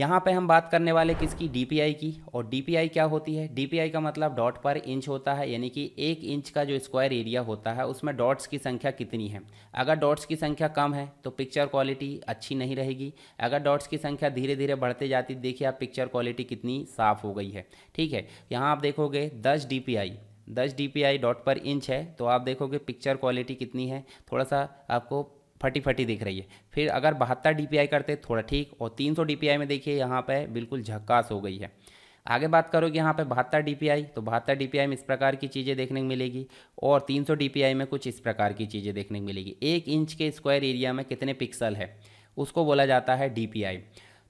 यहाँ पे हम बात करने वाले किसकी डीपीआई की और डीपीआई क्या होती है डीपीआई का मतलब डॉट पर इंच होता है यानी कि एक इंच का जो स्क्वायर एरिया होता है उसमें डॉट्स की संख्या कितनी है अगर डॉट्स की संख्या कम है तो पिक्चर क्वालिटी अच्छी नहीं रहेगी अगर डॉट्स की संख्या धीरे धीरे बढ़ते जाती देखिए आप पिक्चर क्वालिटी कितनी साफ़ हो गई है ठीक है यहाँ आप देखोगे दस डी दस डी डॉट पर इंच है तो आप देखोगे पिक्चर क्वालिटी कितनी है थोड़ा सा आपको फटी फटी दिख रही है फिर अगर बहत्तर डी करते थोड़ा ठीक और तीन सौ में देखिए यहाँ पर बिल्कुल झक्कास हो गई है आगे बात करोगे यहाँ पे बहत्तर डीपीआई तो बहत्तर डी में इस प्रकार की चीज़ें देखने को मिलेगी और 300 डीपीआई में कुछ इस प्रकार की चीज़ें देखने को मिलेगी एक इंच के स्क्वायर एरिया में कितने पिक्सल है उसको बोला जाता है डी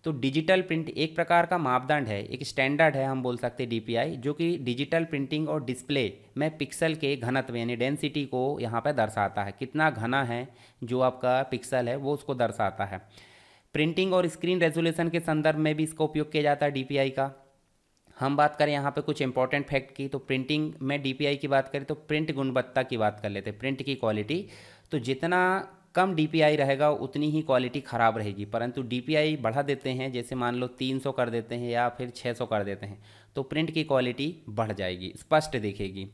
तो डिजिटल प्रिंट एक प्रकार का मापदंड है एक स्टैंडर्ड है हम बोल सकते हैं आई जो कि डिजिटल प्रिंटिंग और डिस्प्ले में पिक्सल के घनत्व यानी डेंसिटी को यहाँ पर दर्शाता है कितना घना है जो आपका पिक्सल है वो उसको दर्शाता है प्रिंटिंग और स्क्रीन रेजोल्यूशन के संदर्भ में भी इसका उपयोग किया जाता है आई का हम बात करें यहाँ पे कुछ इंपॉर्टेंट फैक्ट की तो प्रिंटिंग में डीपीआई की बात करें तो प्रिंट गुणवत्ता की बात कर लेते हैं प्रिंट की क्वालिटी तो जितना कम डी रहेगा उतनी ही क्वालिटी ख़राब रहेगी परंतु डी बढ़ा देते हैं जैसे मान लो 300 कर देते हैं या फिर 600 कर देते हैं तो प्रिंट की क्वालिटी बढ़ जाएगी स्पष्ट दिखेगी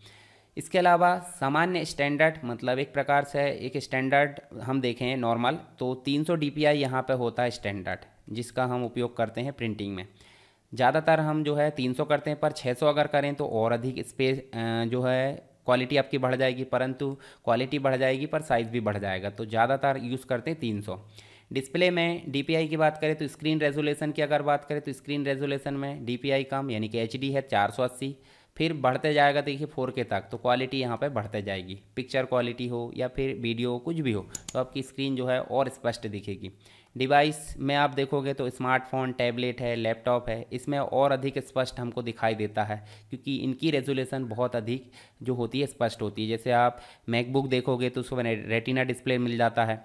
इसके अलावा सामान्य स्टैंडर्ड मतलब एक प्रकार से एक स्टैंडर्ड हम देखें नॉर्मल तो 300 सौ यहाँ पी होता है स्टैंडर्ड जिसका हम उपयोग करते हैं प्रिंटिंग में ज़्यादातर हम जो है 300 करते हैं पर 600 अगर करें तो और अधिक स्पेस जो है क्वालिटी आपकी बढ़ जाएगी परंतु क्वालिटी बढ़ जाएगी पर साइज़ भी बढ़ जाएगा तो ज़्यादातर यूज़ करते हैं तीन सौ डिस्प्ले में डी की बात करें तो स्क्रीन रेजोलेशन की अगर बात करें तो स्क्रीन रेजोलेशन में डी कम यानी कि एच है चार सौ अस्सी फिर बढ़ते जाएगा देखिए फोर के तक तो क्वालिटी यहाँ पे बढ़ते जाएगी पिक्चर क्वालिटी हो या फिर वीडियो कुछ भी हो तो आपकी स्क्रीन जो है और स्पष्ट दिखेगी डिवाइस में आप देखोगे तो स्मार्टफोन टैबलेट है लैपटॉप है इसमें और अधिक स्पष्ट हमको दिखाई देता है क्योंकि इनकी रेजोल्यूशन बहुत अधिक जो होती है स्पष्ट होती है जैसे आप मैकबुक देखोगे तो उसको रेटिना डिस्प्ले मिल जाता है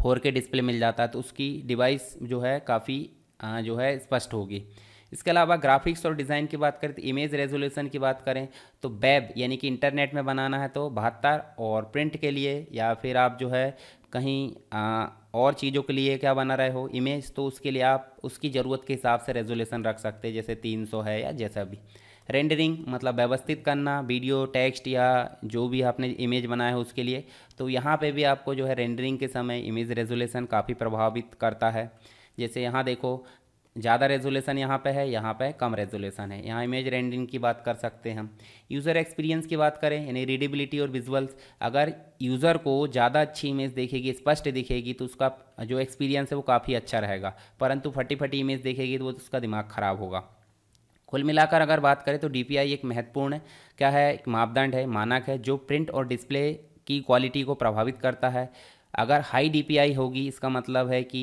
फोर के डिस्प्ले मिल जाता है तो उसकी डिवाइस जो है काफ़ी जो है स्पष्ट होगी इसके अलावा ग्राफिक्स और डिज़ाइन की बात करें तो इमेज रेजोल्यूशन की बात करें तो वेब यानी कि इंटरनेट में बनाना है तो बहत्तर और प्रिंट के लिए या फिर आप जो है कहीं आ, और चीज़ों के लिए क्या बना रहे हो इमेज तो उसके लिए आप उसकी ज़रूरत के हिसाब से रेजोल्यूशन रख सकते हैं जैसे 300 है या जैसा भी रेंडरिंग मतलब व्यवस्थित करना वीडियो टेक्स्ट या जो भी आपने इमेज बनाया है उसके लिए तो यहाँ पे भी आपको जो है रेंडरिंग के समय इमेज रेजोल्यूशन काफ़ी प्रभावित करता है जैसे यहाँ देखो ज़्यादा रेजोलेशन यहाँ पे है यहाँ पे कम रेजोलेशन है यहाँ इमेज रेंडिंग की बात कर सकते हैं हम यूज़र एक्सपीरियंस की बात करें यानी रीडेबिलिटी और विजुअल्स अगर यूज़र को ज़्यादा अच्छी इमेज देखेगी स्पष्ट दिखेगी तो उसका जो एक्सपीरियंस है वो काफ़ी अच्छा रहेगा परंतु फटी फटी इमेज देखेगी तो वो उसका दिमाग ख़राब होगा कुल मिलाकर अगर बात करें तो डी एक महत्वपूर्ण क्या है एक मापदंड है मानक है जो प्रिंट और डिस्प्ले की क्वालिटी को प्रभावित करता है अगर हाई डीपीआई होगी इसका मतलब है कि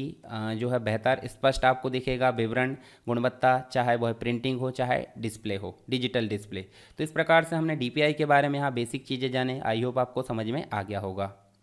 जो है बेहतर स्पष्ट आपको दिखेगा विवरण गुणवत्ता चाहे वह प्रिंटिंग हो चाहे डिस्प्ले हो डिजिटल डिस्प्ले तो इस प्रकार से हमने डीपीआई के बारे में यहाँ बेसिक चीज़ें जाने आई होप आपको समझ में आ गया होगा